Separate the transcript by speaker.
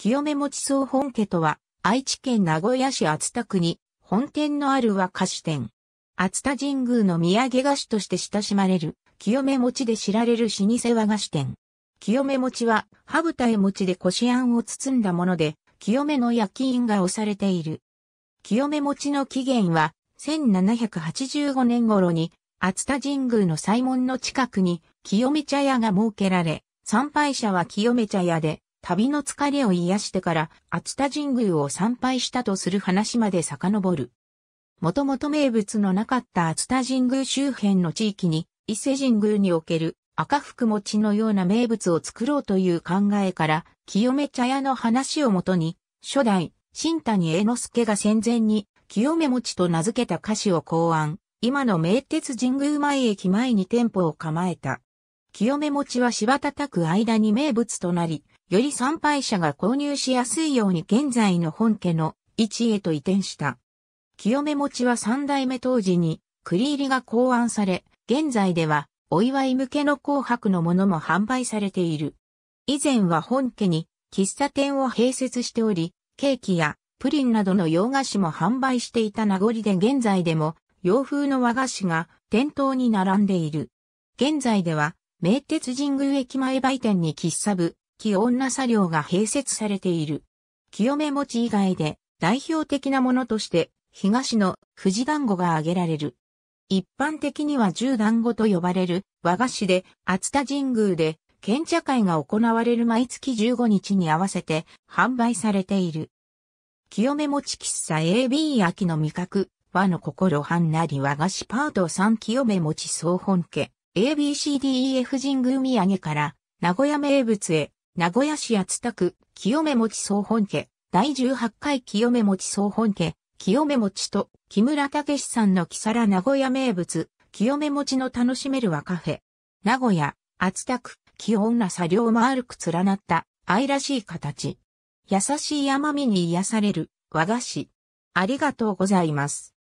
Speaker 1: 清め持総本家とは、愛知県名古屋市厚田区に本店のある和菓子店。厚田神宮の土産菓子として親しまれる、清め餅で知られる老舗和菓子店。清め餅は、歯舞台餅でこしあんを包んだもので、清めの焼き印が押されている。清め餅の起源は、1785年頃に、厚田神宮の祭門の近くに、清め茶屋が設けられ、参拝者は清め茶屋で、旅の疲れを癒してから熱田神宮を参拝したとする話まで遡る。もともと名物のなかった熱田神宮周辺の地域に伊勢神宮における赤福餅のような名物を作ろうという考えから清め茶屋の話をもとに初代新谷栄之助が戦前に清め餅と名付けた歌詞を考案。今の名鉄神宮前駅前に店舗を構えた。清め餅は柴叩く間に名物となり、より参拝者が購入しやすいように現在の本家の位置へと移転した。清め餅は三代目当時に、栗入りが考案され、現在では、お祝い向けの紅白のものも販売されている。以前は本家に、喫茶店を併設しており、ケーキやプリンなどの洋菓子も販売していた名残で現在でも洋風の和菓子が店頭に並んでいる。現在では、名鉄神宮駅前売店に喫茶部、気女作業が併設されている。清め餅以外で代表的なものとして東の富士団子が挙げられる。一般的には十団子と呼ばれる和菓子で厚田神宮で県茶会が行われる毎月15日に合わせて販売されている。清め餅喫茶 AB 秋の味覚和の心半なり和菓子パート3清め餅総本家 ABCDEF 神宮土産から名古屋名物へ名古屋市厚田区、清目餅総本家、第18回清目餅総本家、清目餅と木村武さんの木更名古屋名物、清目餅の楽しめる和カフェ。名古屋、厚田区、気温な作業も丸く連なった愛らしい形。優しい甘みに癒される和菓子。ありがとうございます。